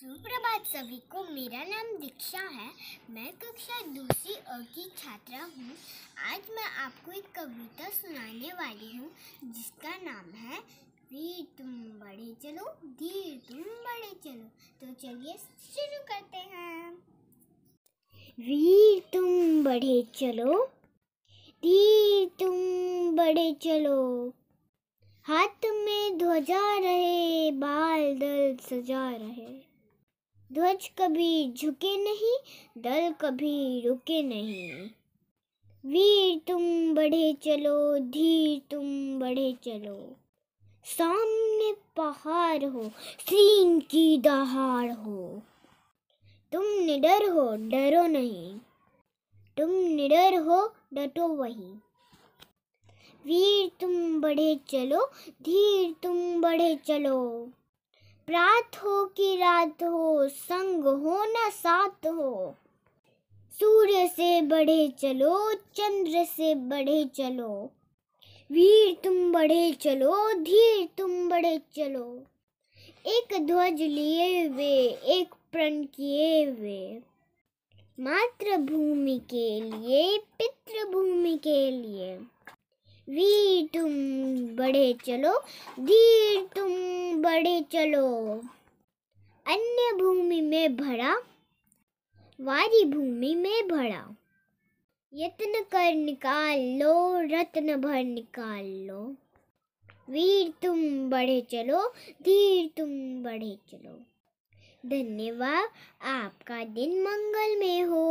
सुप्रभात सभी को मेरा नाम दीक्षा है मैं कक्षा दूसरी अ की छात्रा हूँ आज मैं आपको एक कविता सुनाने वाली हूँ जिसका नाम है वीर तुम बड़े चलो धीर तुम बड़े चलो तो चलिए शुरू करते हैं वीर तुम बड़े चलो धीर तुम बड़े चलो हाथ में ध्वजा रहे बाल दल सजा रहे ध्वज कभी झुके नहीं दल कभी रुके नहीं वीर तुम बढ़े चलो धीर तुम बढ़े चलो सामने पहाड़ हो सीन की दहाड़ हो तुम निडर हो डरो नहीं तुम निडर हो डटो वही वीर तुम बढ़े चलो धीर तुम बढ़े चलो रात हो कि रात हो संग हो न साथ हो सूर्य से बढ़े चलो चंद्र से बढ़े चलो वीर तुम बढ़े चलो धीर तुम बढ़े चलो एक ध्वज लिए हुए एक प्रण किए हुए मातृभूमि के लिए पितृभूमि के लिए वी तुम बढ़े चलो धीर तुम बढ़े चलो अन्य भूमि में भरा वारी भूमि में भरा यत्न कर निकाल लो रत्न भर निकाल लो वीर तुम बढ़े चलो धीर तुम बढ़े चलो धन्यवाद आपका दिन मंगलमय हो